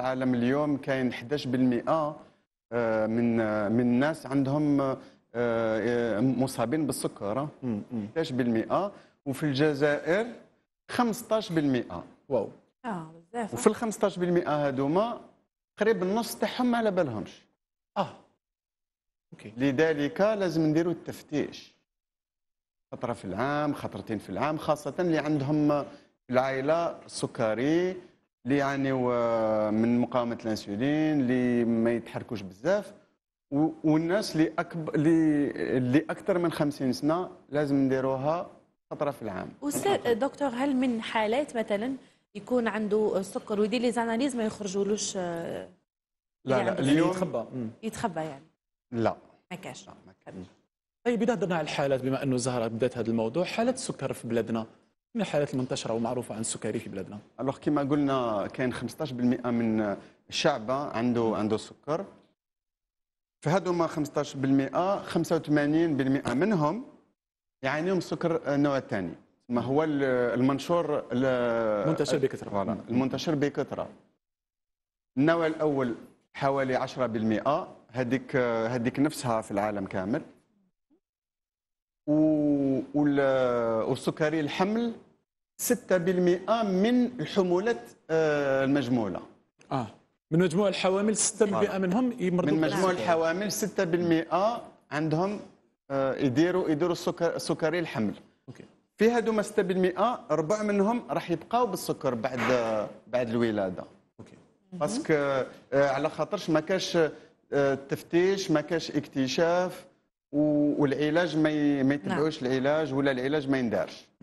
العالم اليوم كاين 11% آه، من آه، من الناس عندهم آه، مصابين بالسكر 11% وفي الجزائر 15% واو اه بزاف وفي ال 15% هذوما قريب النص تاعهم ما على بالهمش اه اوكي لذلك لازم نديروا التفتيش خطره في العام خطرتين في العام خاصه اللي عندهم في العائله سكري اللي يعني من مقاومه الانسولين اللي ما يتحركوش بزاف والناس اللي اكبر اللي اللي اكثر من 50 سنه لازم نديروها خطره في العام استاذ دكتور هل من حالات مثلا يكون عنده سكر ويدير لي زاناليز ما يخرجولوش آه، لا لا يعني اليوم يتخبى يتخبى يعني لا ما كاش طيب اذا هضرنا على الحالات بما انه زهره بدات هذا الموضوع حالات السكر في بلادنا من الحالات المنتشره ومعروفه عن السكري في بلادنا الوغ كما قلنا كاين 15% من الشعب عنده عنده السكر فهذوما 15% 85% منهم يعانيهم سكر النوع الثاني ما هو المنشور المنتشر بكثره المنتشر بكثره النوع الاول حوالي 10% هذيك هذيك نفسها في العالم كامل و والسكري الحمل 6% من الحمولات آه، المجموله اه من مجموع الحوامل 6% آه. طيب. منهم يمرضوا من مجموع الحوامل 6% عندهم آه، يديروا يديروا السكر سكري الحمل اوكي في هذوما 6% ربع منهم راح يبقاو بالسكر بعد آه، بعد الولاده اوكي باسكو على خاطرش ما كاش تفتيش ما كاش اكتشاف والعلاج ما ما يتبعوش نعم. العلاج ولا العلاج ما يندارش